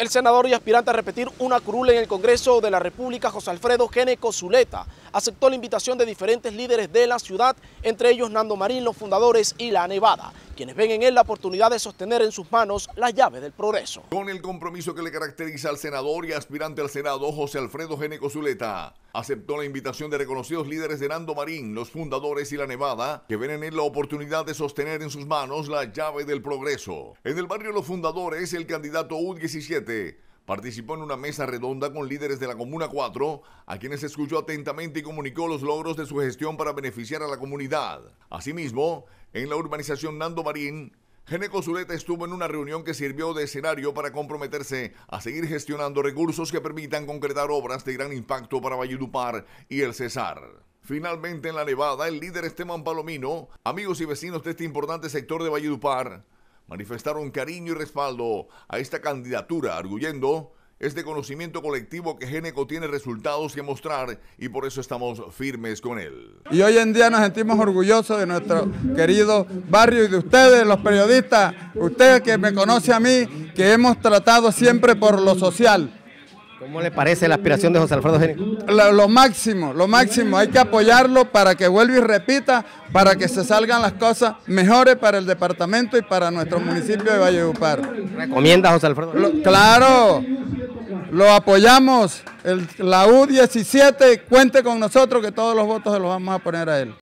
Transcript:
El senador y aspirante a repetir una curula en el Congreso de la República, José Alfredo Geneco Zuleta, aceptó la invitación de diferentes líderes de la ciudad, entre ellos Nando Marín, los fundadores y La Nevada, quienes ven en él la oportunidad de sostener en sus manos la llave del progreso. Con el compromiso que le caracteriza al senador y aspirante al Senado José Alfredo Geneco Zuleta, aceptó la invitación de reconocidos líderes de Nando Marín, los fundadores y la Nevada, que ven en él la oportunidad de sostener en sus manos la llave del progreso. En el barrio Los Fundadores, el candidato U17 participó en una mesa redonda con líderes de la Comuna 4, a quienes escuchó atentamente y comunicó los logros de su gestión para beneficiar a la comunidad. Asimismo, en la urbanización Nando Marín, Geneco Zuleta estuvo en una reunión que sirvió de escenario para comprometerse a seguir gestionando recursos que permitan concretar obras de gran impacto para Valledupar y el Cesar. Finalmente, en la Nevada, el líder Esteban Palomino, amigos y vecinos de este importante sector de Valledupar, manifestaron cariño y respaldo a esta candidatura, arguyendo este conocimiento colectivo que Geneco tiene resultados que mostrar y por eso estamos firmes con él. Y hoy en día nos sentimos orgullosos de nuestro querido barrio y de ustedes, los periodistas, ustedes que me conocen a mí, que hemos tratado siempre por lo social ¿Cómo le parece la aspiración de José Alfredo Génico? Lo, máximo, lo máximo. Hay que apoyarlo para que vuelva y repita, para que se salgan las cosas mejores para el departamento y para nuestro municipio de Valle Valledupar. ¿Recomienda José Alfredo? claro, lo apoyamos. la U17, cuente con nosotros que todos los votos se los vamos a poner a él.